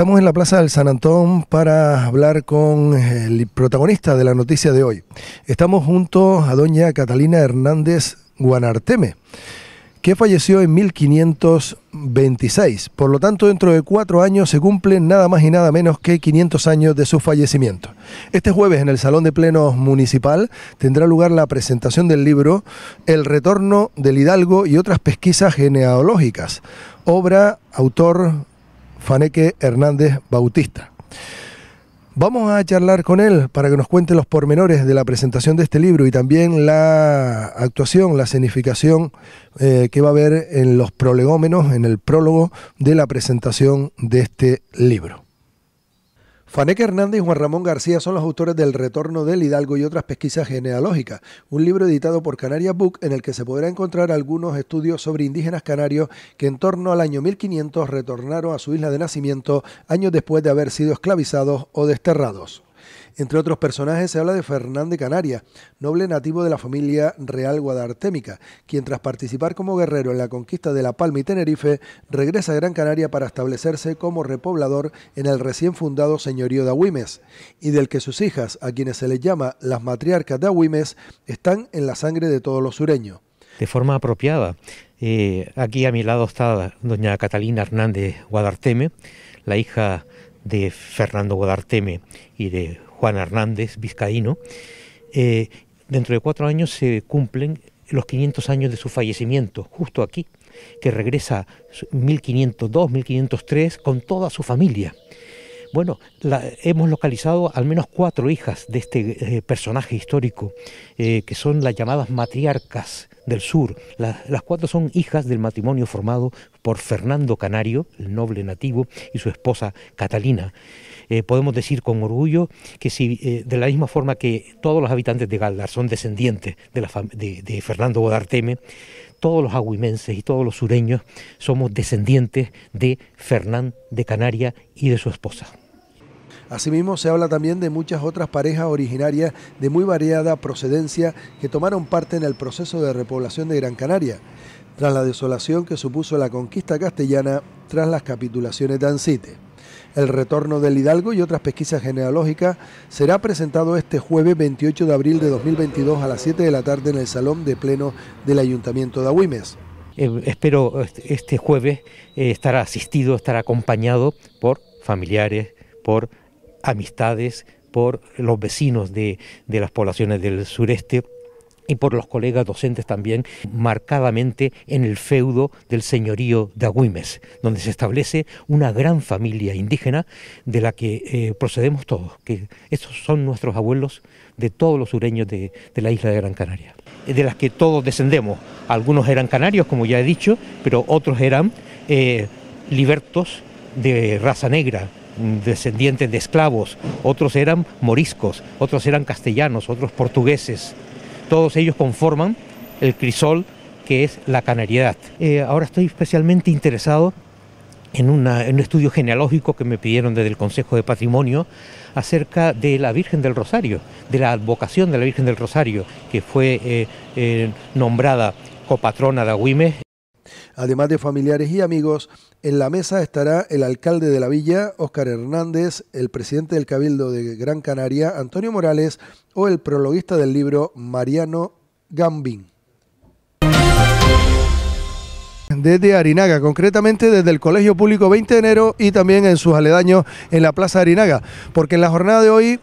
Estamos en la Plaza del San Antón para hablar con el protagonista de la noticia de hoy. Estamos junto a doña Catalina Hernández Guanarteme, que falleció en 1526. Por lo tanto, dentro de cuatro años se cumplen nada más y nada menos que 500 años de su fallecimiento. Este jueves en el Salón de Plenos Municipal tendrá lugar la presentación del libro El retorno del Hidalgo y otras pesquisas genealógicas, obra, autor, Faneque Hernández Bautista. Vamos a charlar con él para que nos cuente los pormenores de la presentación de este libro y también la actuación, la significación eh, que va a haber en los prolegómenos, en el prólogo de la presentación de este libro. Faneca Hernández y Juan Ramón García son los autores del Retorno del Hidalgo y otras pesquisas genealógicas, un libro editado por Canaria Book en el que se podrá encontrar algunos estudios sobre indígenas canarios que en torno al año 1500 retornaron a su isla de nacimiento años después de haber sido esclavizados o desterrados. Entre otros personajes se habla de Fernández de noble nativo de la familia real guadartémica, quien tras participar como guerrero en la conquista de La Palma y Tenerife, regresa a Gran Canaria para establecerse como repoblador en el recién fundado señorío de Agüimes, y del que sus hijas, a quienes se les llama las matriarcas de Agüimes, están en la sangre de todos los sureños. De forma apropiada, eh, aquí a mi lado está doña Catalina Hernández Guadarteme, la hija de Fernando Godarteme y de Juan Hernández Vizcaíno, eh, dentro de cuatro años se cumplen los 500 años de su fallecimiento, justo aquí, que regresa 1502, 1503 con toda su familia. Bueno, la, hemos localizado al menos cuatro hijas de este eh, personaje histórico, eh, que son las llamadas matriarcas del Sur. las cuatro son hijas del matrimonio formado por Fernando Canario, el noble nativo, y su esposa Catalina. Eh, podemos decir con orgullo que si eh, de la misma forma que todos los habitantes de Galdar son descendientes de, de, Fernando Godarteme, todos los aguimenses y todos los sureños somos descendientes de Fernán de Canaria y de su esposa. Asimismo, se habla también de muchas otras parejas originarias de muy variada procedencia que tomaron parte en el proceso de repoblación de Gran Canaria, tras la desolación que supuso la conquista castellana tras las capitulaciones de Ancite. El retorno del Hidalgo y otras pesquisas genealógicas será presentado este jueves 28 de abril de 2022 a las 7 de la tarde en el Salón de Pleno del Ayuntamiento de Agüimes. Eh, espero este, este jueves eh, estar asistido, estar acompañado por familiares, por amistades por los vecinos de, las poblaciones del sureste y por los colegas docentes también, marcadamente en el feudo del señorío de Agüimes, donde se establece una gran familia indígena de la que eh, procedemos todos, que esos son nuestros abuelos de todos los sureños de, la isla de Gran Canaria, de las que todos descendemos. Algunos eran canarios, como ya he dicho, pero otros eran eh, libertos de raza negra, descendientes de esclavos, otros eran moriscos, otros eran castellanos, otros portugueses. Todos ellos conforman el crisol que es la canariedad. Eh, ahora estoy especialmente interesado en, un estudio genealógico que me pidieron desde el Consejo de Patrimonio acerca de la Virgen del Rosario, de la advocación de la Virgen del Rosario, que fue eh, eh, nombrada copatrona de Agüimes. Además de familiares y amigos, en la mesa estará el alcalde de la villa, Óscar Hernández, el presidente del Cabildo de Gran Canaria, Antonio Morales, o el prologuista del libro, Mariano Gambín. Desde Arinaga, concretamente desde el Colegio Público 20 de Enero y también en sus aledaños en la Plaza Arinaga, porque en la jornada de hoy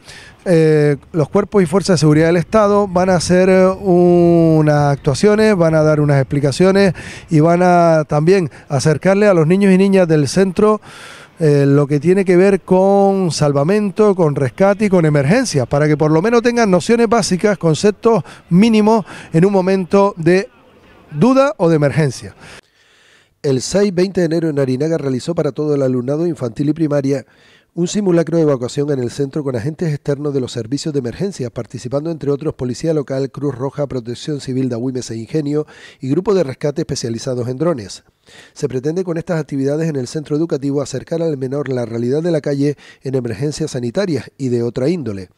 eh, los cuerpos y fuerzas de seguridad del Estado van a hacer eh, unas actuaciones, van a dar unas explicaciones y van a también acercarle a los niños y niñas del centro eh, lo que tiene que ver con salvamento, con rescate y con emergencia, para que por lo menos tengan nociones básicas, conceptos mínimos en un momento de duda o de emergencia. El 6-20 de enero en Arinaga realizó para todo el alumnado infantil y primaria un simulacro de evacuación en el centro con agentes externos de los servicios de emergencias, participando entre otros Policía Local, Cruz Roja, Protección Civil de e Ingenio y grupo de rescate especializados en drones. Se pretende con estas actividades en el centro educativo acercar al menor la realidad de la calle en emergencias sanitarias y de otra índole.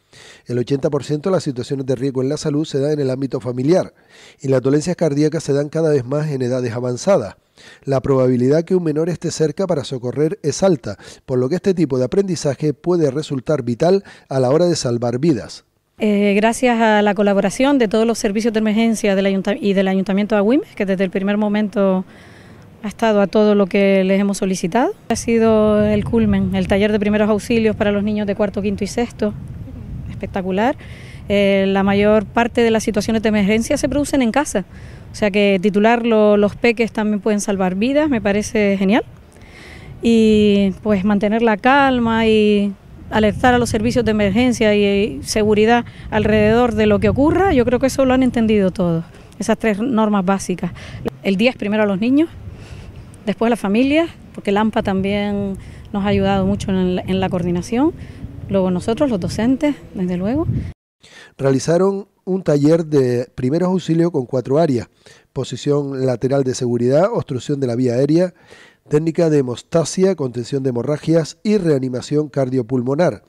El 80% de las situaciones de riesgo en la salud se da en el ámbito familiar y las dolencias cardíacas se dan cada vez más en edades avanzadas. La probabilidad que un menor esté cerca para socorrer es alta, por lo que este tipo de aprendizaje puede resultar vital a la hora de salvar vidas. Eh, gracias a la colaboración de todos los servicios de emergencia del y del Ayuntamiento de Agüimes, que desde el primer momento ha estado a todo lo que les hemos solicitado. Ha sido el culmen, el taller de primeros auxilios para los niños de cuarto, quinto y sexto, espectacular. Eh, la mayor parte de las situaciones de emergencia se producen en casa. O sea que titular los peques también pueden salvar vidas, me parece genial. Y pues mantener la calma y alertar a los servicios de emergencia y seguridad alrededor de lo que ocurra, yo creo que eso lo han entendido todos, esas tres normas básicas. El día es primero a los niños, después a las familias, porque el AMPA también nos ha ayudado mucho en la coordinación, luego nosotros, los docentes, desde luego. Realizaron un taller de primeros auxilios con cuatro áreas, posición lateral de seguridad, obstrucción de la vía aérea, técnica de hemostasia, contención de hemorragias y reanimación cardiopulmonar.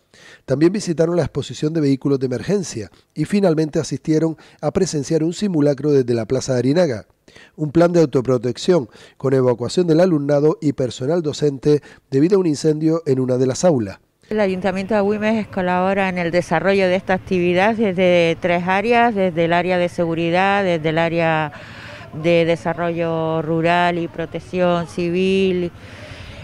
También visitaron la exposición de vehículos de emergencia y finalmente asistieron a presenciar un simulacro desde la Plaza de Arinaga, un plan de autoprotección con evacuación del alumnado y personal docente debido a un incendio en una de las aulas. El Ayuntamiento de Agüimes colabora en el desarrollo de esta actividad desde tres áreas, desde el área de seguridad, desde el área de desarrollo rural y protección civil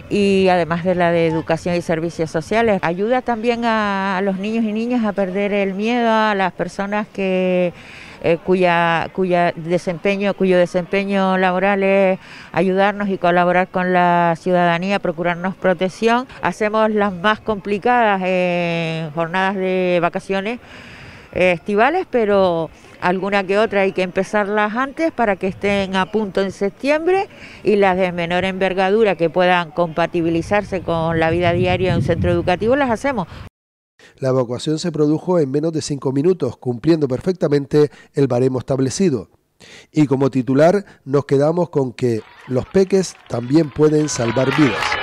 y además de la de educación y servicios sociales. Ayuda también a los niños y niñas a perder el miedo, a las personas que eh, cuya, desempeño, cuyo desempeño laboral es ayudarnos y colaborar con la ciudadanía, procurarnos protección. Hacemos las más complicadas eh, jornadas de vacaciones eh, estivales, pero alguna que otra hay que empezarlas antes para que estén a punto en septiembre y las de menor envergadura que puedan compatibilizarse con la vida diaria en un centro educativo las hacemos, la evacuación se produjo en menos de cinco minutos, cumpliendo perfectamente el baremo establecido. Y como titular nos quedamos con que los peques también pueden salvar vidas.